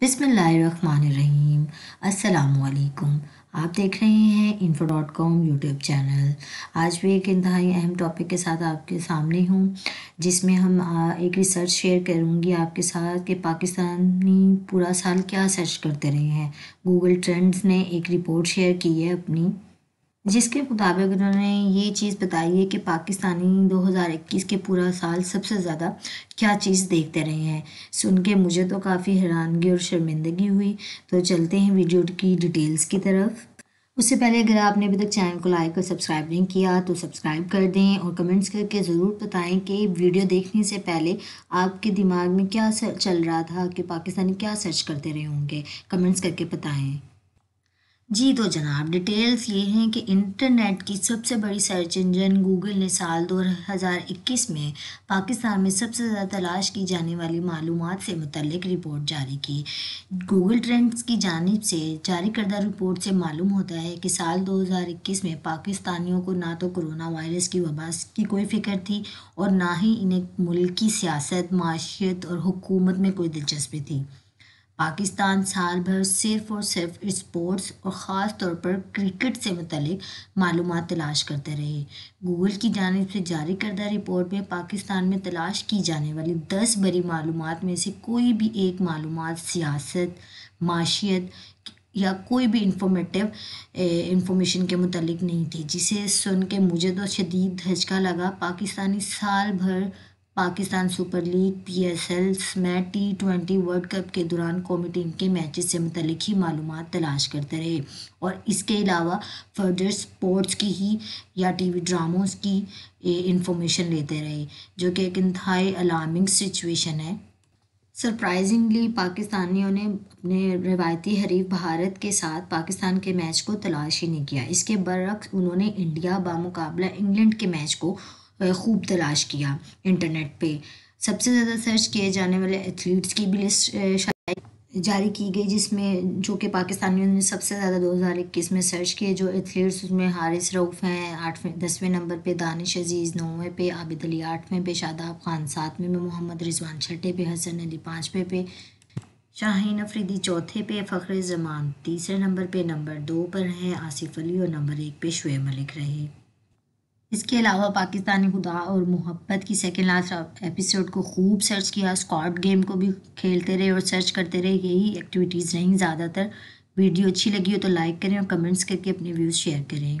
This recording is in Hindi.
बिसमीम अलकुम आप देख रहे हैं info dot com YouTube channel आज भी एक इंतहाई अहम टॉपिक के साथ आपके सामने हूँ जिसमें हम एक रिसर्च शेयर करूँगी आपके साथ कि पाकिस्तानी पूरा साल क्या सर्च करते रहे हैं गूगल ट्रेंड्स ने एक रिपोर्ट शेयर की है अपनी जिसके मुताबिक उन्होंने ये चीज़ बताई है कि पाकिस्तानी 2021 के पूरा साल सबसे ज़्यादा क्या चीज़ देखते रहे हैं सुन के मुझे तो काफ़ी हैरानगी और शर्मिंदगी हुई तो चलते हैं वीडियो की डिटेल्स की तरफ उससे पहले अगर आपने अभी तक चैनल को लाइक और सब्सक्राइब नहीं किया तो सब्सक्राइब कर दें और कमेंट्स करके ज़रूर बताएं कि वीडियो देखने से पहले आपके दिमाग में क्या चल रहा था कि पाकिस्तानी क्या सर्च करते रहे होंगे कमेंट्स करके बताएं जी तो जनाब डिटेल्स ये हैं कि इंटरनेट की सबसे बड़ी सर्च इंजन गूगल ने साल 2021 में पाकिस्तान में सबसे ज़्यादा तलाश की जाने वाली मालूम से मुतलक रिपोर्ट जारी की गूगल ट्रेंड्स की जानब से जारी करदा रिपोर्ट से मालूम होता है कि साल 2021 में पाकिस्तानियों को ना तो कोरोना वायरस की वबा की कोई फिक्र थी और ना ही इन्हें मुल्क की सियासत माशियत और हुकूमत में कोई दिलचस्पी थी पाकिस्तान साल भर सिर्फ और सिर्फ स्पोर्ट्स और ख़ास तौर पर क्रिकेट से मतलब मालूम तलाश करते रहे गूगल की जानब से जारी करदा रिपोर्ट में पाकिस्तान में तलाश की जाने वाली दस बड़ी मालूम में से कोई भी एक मालूम सियासत माशियत या कोई भी इंफॉर्मेटिव इंफॉर्मेशन के मतलब नहीं थी जिसे सुन के मुझे तो शदीद धचका लगा पाकिस्तानी साल भर Pakistan super league P S Ls में टी ट्वेंटी वर्ल्ड कप के दौरान कौमी टीम के मैच से मतलब ही मालूम तलाश करते रहे और इसके अलावा फर्दर स्पोर्ट्स की ही या टी वी ड्रामोज की इंफॉर्मेशन लेते रहे जो कि एक इंतहाई अलार्मिंग सिचुएशन है सरप्राइजिंगली पाकिस्तानियों ने अपने रिवायती हरीफ भारत के साथ पाकिस्तान के मैच को तलाश ही नहीं किया इसके बरक्स उन्होंने इंडिया बामुकाबला इंग्लैंड के मैच को खूब तलाश किया इंटरनेट पे सबसे ज़्यादा सर्च किए जाने वाले एथलीट्स की भी लिस्ट जारी की गई जिसमें जो कि पाकिस्तानियों ने सबसे ज़्यादा दो हज़ार इक्कीस में सर्च किए जो एथलीट्स उसमें हारिस रऊफ़ हैं आठवें दसवें नंबर पे दानिश अजीज़ नौवें पे आबिद अली आठवें पे शादाब खान सातवें पे मोहम्मद रिजवान छठे पे हसन अली पाँचवें पे शाहीन अफरीदी चौथे पे फ़ख्र जमान तीसरे नंबर पे नंबर दो पर हैं आसिफ अली और नंबर एक पे शुएब मलिक रहे इसके अलावा पाकिस्तानी खुदा और मोहब्बत की सेकेंड लास्ट एपिसोड को खूब सर्च किया स्कॉट गेम को भी खेलते रहे और सर्च करते रहे यही एक्टिविटीज़ रहीं ज़्यादातर वीडियो अच्छी लगी हो तो लाइक करें और कमेंट्स करके अपने व्यूज़ शेयर करें